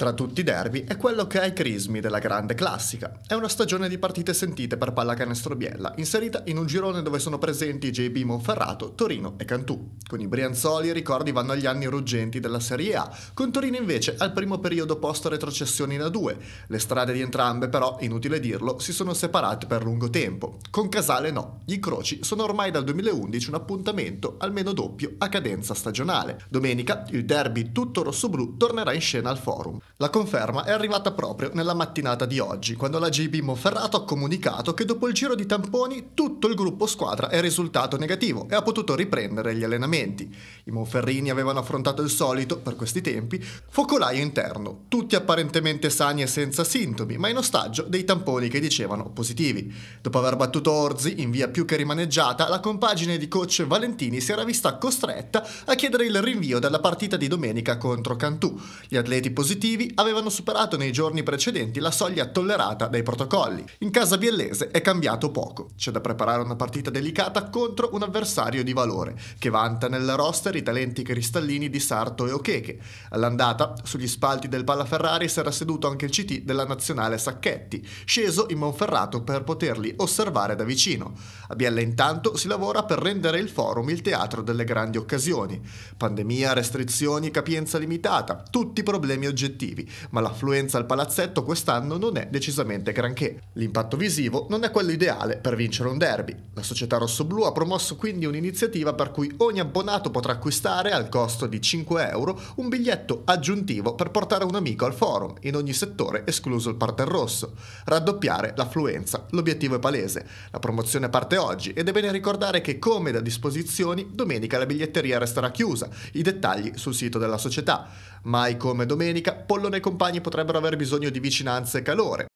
Tra tutti i derby è quello che ha i crismi della grande classica. È una stagione di partite sentite per pallacanestro biella, inserita in un girone dove sono presenti JB Monferrato, Torino e Cantù. Con i Brianzoli i ricordi vanno agli anni ruggenti della Serie A, con Torino invece al primo periodo post-retrocessione in A2. Le strade di entrambe però, inutile dirlo, si sono separate per lungo tempo. Con Casale no, gli incroci sono ormai dal 2011 un appuntamento almeno doppio a cadenza stagionale. Domenica il derby tutto rossoblù tornerà in scena al forum. La conferma è arrivata proprio nella mattinata di oggi, quando la GB Monferrato ha comunicato che dopo il giro di tamponi tutto il gruppo squadra è risultato negativo e ha potuto riprendere gli allenamenti. I Monferrini avevano affrontato il solito, per questi tempi, focolaio interno, tutti apparentemente sani e senza sintomi, ma in ostaggio dei tamponi che dicevano positivi. Dopo aver battuto Orzi in via più che rimaneggiata, la compagine di coach Valentini si era vista costretta a chiedere il rinvio della partita di domenica contro Cantù. Gli atleti positivi positivi avevano superato nei giorni precedenti la soglia tollerata dai protocolli. In casa biellese è cambiato poco. C'è da preparare una partita delicata contro un avversario di valore, che vanta nel roster i talenti cristallini di Sarto e Ocheche. All'andata, sugli spalti del Pallaferrari si era seduto anche il CT della nazionale Sacchetti, sceso in Monferrato per poterli osservare da vicino. A Biella intanto si lavora per rendere il forum il teatro delle grandi occasioni. Pandemia, restrizioni, capienza limitata, tutti problemi oggettivi oggettivi, ma l'affluenza al palazzetto quest'anno non è decisamente granché. L'impatto visivo non è quello ideale per vincere un derby. La società rossoblu ha promosso quindi un'iniziativa per cui ogni abbonato potrà acquistare al costo di 5 euro un biglietto aggiuntivo per portare un amico al forum, in ogni settore escluso il parterre rosso. Raddoppiare l'affluenza, l'obiettivo è palese. La promozione parte oggi ed è bene ricordare che come da disposizioni domenica la biglietteria resterà chiusa, i dettagli sul sito della società. Mai come domenica Apollo e compagni potrebbero aver bisogno di vicinanza e calore.